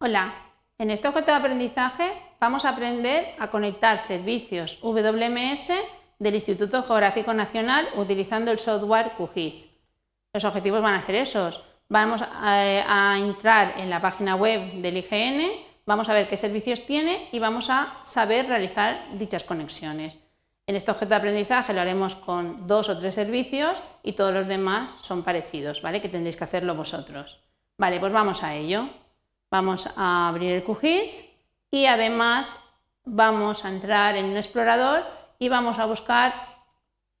Hola, en este objeto de aprendizaje vamos a aprender a conectar servicios WMS del Instituto Geográfico Nacional utilizando el software QGIS. Los objetivos van a ser esos. Vamos a, eh, entrar en la página web del IGN, vamos a ver qué servicios tiene y vamos a saber realizar dichas conexiones. En este objeto de aprendizaje lo haremos con dos o tres servicios y todos los demás son parecidos, ¿vale? Que tendréis que hacerlo vosotros. Vale, pues vamos a ello. Vamos a abrir el QGIS y además vamos a entrar en un explorador y vamos a buscar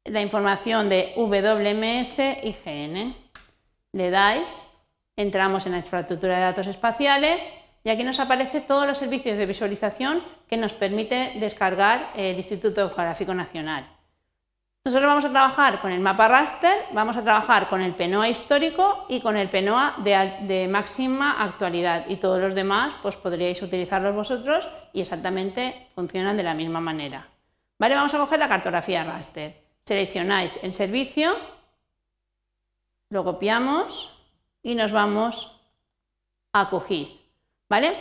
la información de WMS y GN. Le dais, entramos en la infraestructura de datos espaciales y aquí nos aparece todos los servicios de visualización que nos permite descargar el Instituto Geográfico Nacional. Nosotros vamos a trabajar con el mapa raster, vamos a trabajar con el PENOA histórico y con el PENOA de, máxima actualidad y todos los demás pues podríais utilizarlos vosotros y exactamente funcionan de la misma manera. Vale, vamos a coger la cartografía raster. Seleccionáis el servicio, lo copiamos y nos vamos a QGIS. ¿Vale?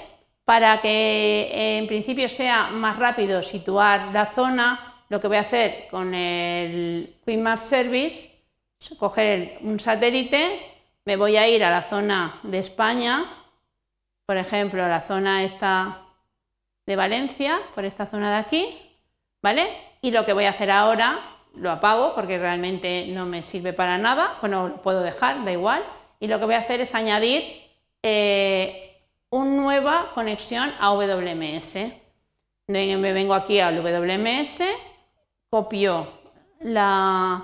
Para que en principio sea más rápido situar la zona, lo que voy a hacer con el Quick Map Service es coger un satélite, me voy a ir a la zona de España, por ejemplo, a la zona esta de Valencia, por esta zona de aquí, ¿vale? Y lo que voy a hacer ahora, lo apago porque realmente no me sirve para nada, bueno, lo puedo dejar, da igual, y lo que voy a hacer es añadir eh, una nueva conexión a WMS. Me vengo aquí al WMS, copio lo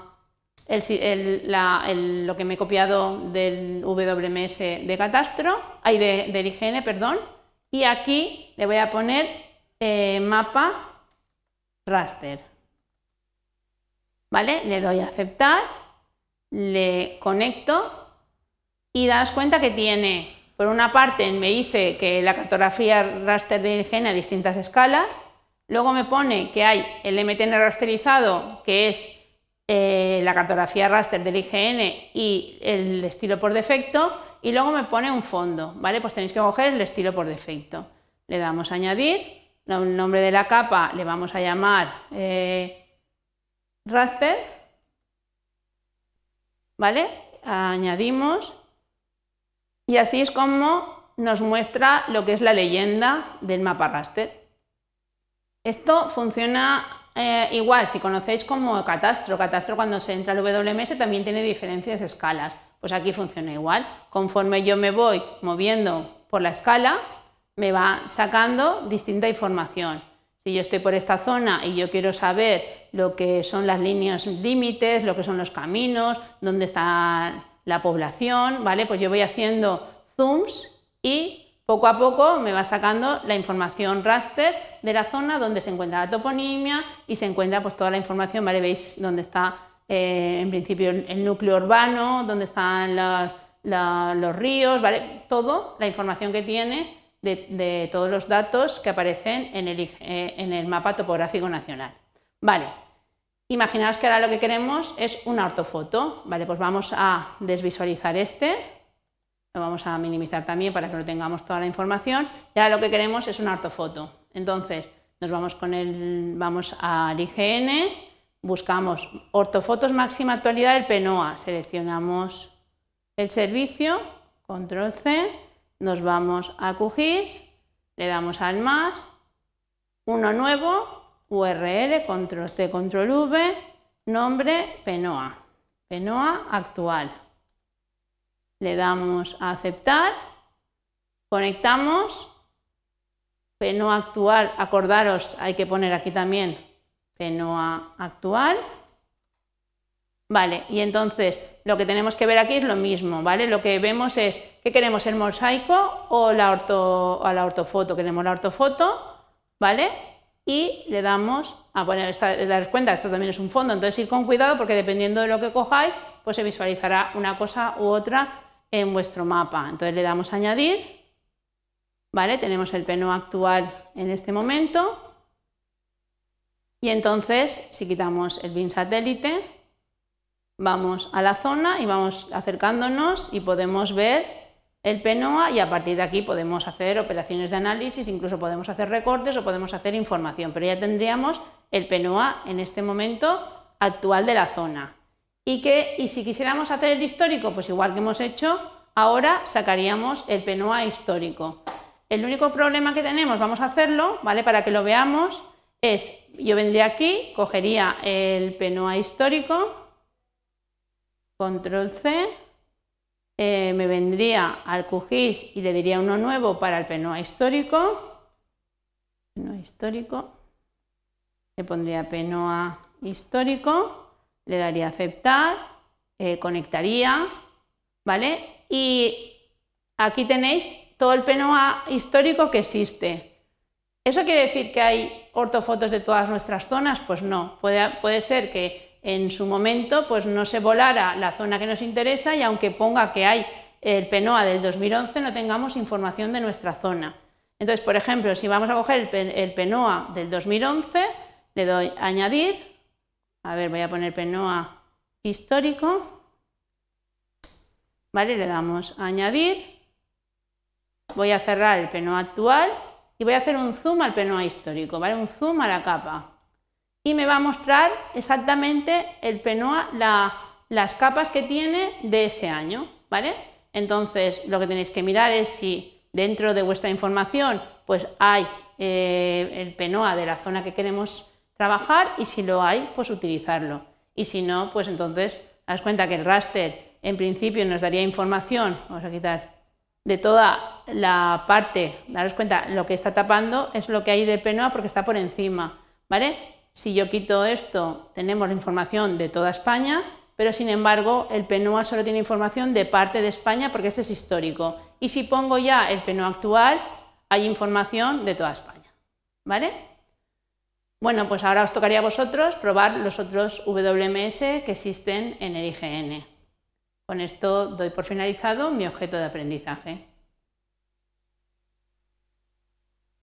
que me he copiado del WMS de Catastro, de, del perdón, y aquí le voy a poner eh, mapa raster. ¿Vale? Le doy a aceptar, le conecto y das cuenta que tiene, por una parte me dice que la cartografía raster de IGN a distintas escalas, Luego me pone que hay el MTN rasterizado, que es eh, la cartografía raster del IGN y el estilo por defecto, y luego me pone un fondo, ¿vale? Pues tenéis que coger el estilo por defecto. Le damos a añadir, el nombre de la capa le vamos a llamar eh, raster, ¿vale? Añadimos y así es como nos muestra lo que es la leyenda del mapa raster. Esto funciona eh, igual, si conocéis como catastro, catastro cuando se entra al WMS también tiene diferencias escalas. Pues aquí funciona igual. Conforme yo me voy moviendo por la escala, me va sacando distinta información. Si yo estoy por esta zona y yo quiero saber lo que son las líneas límites, lo que son los caminos, dónde está la población, ¿vale? Pues yo voy haciendo zooms y poco a poco me va sacando la información raster de la zona donde se encuentra la toponimia y se encuentra pues toda la información, ¿vale? Veis dónde está eh, en principio el, núcleo urbano, dónde están los, ríos, ¿vale? Todo la información que tiene de, todos los datos que aparecen en el, eh, en el mapa topográfico nacional. Vale, imaginaos que ahora lo que queremos es una ortofoto, ¿vale? Pues vamos a desvisualizar este lo vamos a minimizar también para que no tengamos toda la información. Y ahora lo que queremos es una ortofoto. Entonces, nos vamos con el, vamos al IGN, buscamos ortofotos máxima actualidad del PNOA, seleccionamos el servicio, control C, nos vamos a QGIS, le damos al más, uno nuevo, URL, control C, control V, nombre Penoa PNOA actual le damos a aceptar, conectamos, no actual, acordaros, hay que poner aquí también no actual. Vale, y entonces lo que tenemos que ver aquí es lo mismo, ¿vale? Lo que vemos es que queremos el mosaico o la, orto, o la ortofoto, queremos la ortofoto, ¿vale? Y le damos a poner, esta, daros cuenta, esto también es un fondo, entonces ir con cuidado porque dependiendo de lo que cojáis, pues se visualizará una cosa u otra en vuestro mapa. Entonces le damos a añadir, ¿vale? Tenemos el PNOA actual en este momento. Y entonces, si quitamos el bin satélite, vamos a la zona y vamos acercándonos y podemos ver el PNOA y a partir de aquí podemos hacer operaciones de análisis, incluso podemos hacer recortes o podemos hacer información, pero ya tendríamos el PNOA en este momento actual de la zona y que y si quisiéramos hacer el histórico, pues igual que hemos hecho, ahora sacaríamos el PNOA histórico. El único problema que tenemos, vamos a hacerlo, ¿vale? Para que lo veamos, es yo vendría aquí, cogería el PNOA histórico, control C, eh, me vendría al QGIS y le diría uno nuevo para el PNOA histórico, PNOA histórico, le pondría PNOA histórico le daría aceptar, eh, conectaría, ¿vale? Y aquí tenéis todo el PNOA histórico que existe. ¿Eso quiere decir que hay ortofotos de todas nuestras zonas? Pues no, puede, puede ser que en su momento pues no se volara la zona que nos interesa y aunque ponga que hay el PNOA del 2011 no tengamos información de nuestra zona. Entonces, por ejemplo, si vamos a coger el, el PNOA del 2011, le doy a añadir a ver, voy a poner Penoa histórico. ¿Vale? Le damos a añadir. Voy a cerrar el Penoa actual y voy a hacer un zoom al Penoa histórico, ¿vale? Un zoom a la capa. Y me va a mostrar exactamente el Penoa, las capas que tiene de ese año, ¿vale? Entonces, lo que tenéis que mirar es si dentro de vuestra información pues hay eh, el Penoa de la zona que queremos trabajar y si lo hay, pues utilizarlo. Y si no, pues entonces, das cuenta que el raster en principio nos daría información, vamos a quitar, de toda la parte, daros cuenta, lo que está tapando es lo que hay del PNOA porque está por encima, ¿vale? Si yo quito esto, tenemos la información de toda España, pero sin embargo el PNOA solo tiene información de parte de España porque este es histórico. Y si pongo ya el PNOA actual, hay información de toda España, ¿vale? Bueno, pues ahora os tocaría a vosotros probar los otros WMS que existen en el IGN. Con esto doy por finalizado mi objeto de aprendizaje.